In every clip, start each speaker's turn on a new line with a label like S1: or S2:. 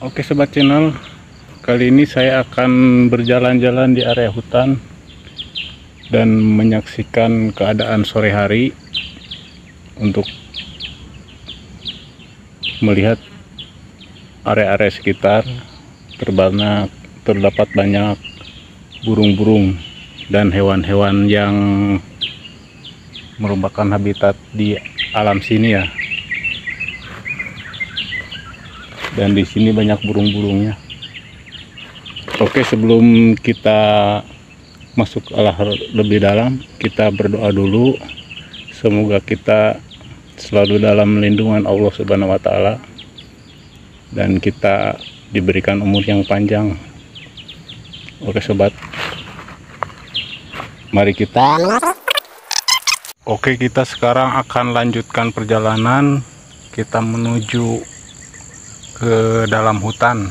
S1: Oke sobat channel, kali ini saya akan berjalan-jalan di area hutan dan menyaksikan keadaan sore hari untuk melihat area-area sekitar terbanyak terdapat banyak burung-burung dan hewan-hewan yang merupakan habitat di alam sini ya dan di sini banyak burung-burungnya oke sebelum kita masuk alah lebih dalam kita berdoa dulu semoga kita selalu dalam lindungan Allah subhanahu wa ta'ala dan kita diberikan umur yang panjang oke sobat mari kita oke kita sekarang akan lanjutkan perjalanan kita menuju ke dalam hutan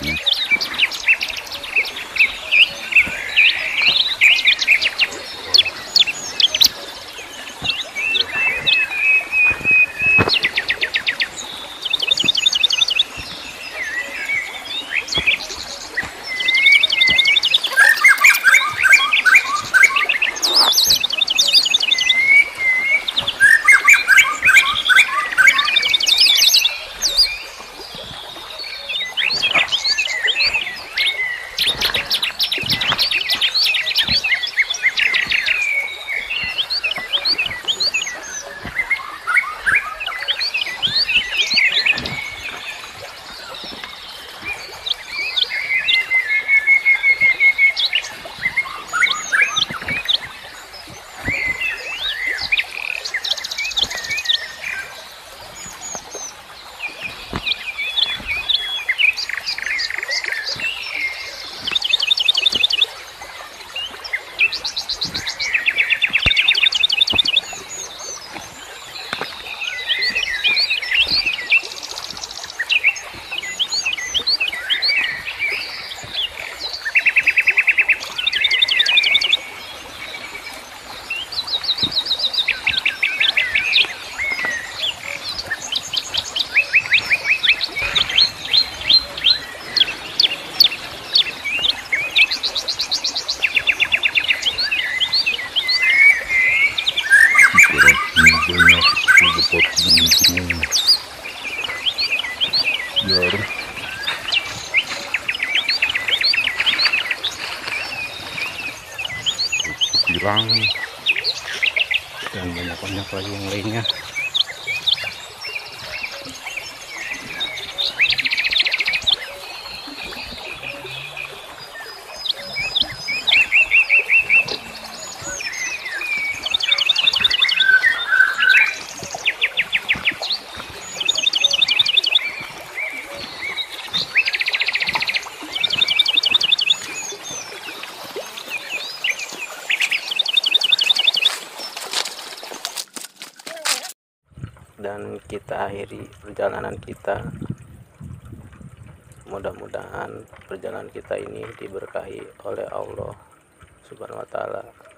S2: Música
S1: kita akhiri perjalanan kita mudah-mudahan perjalanan kita ini diberkahi oleh Allah subhanahu wa ta'ala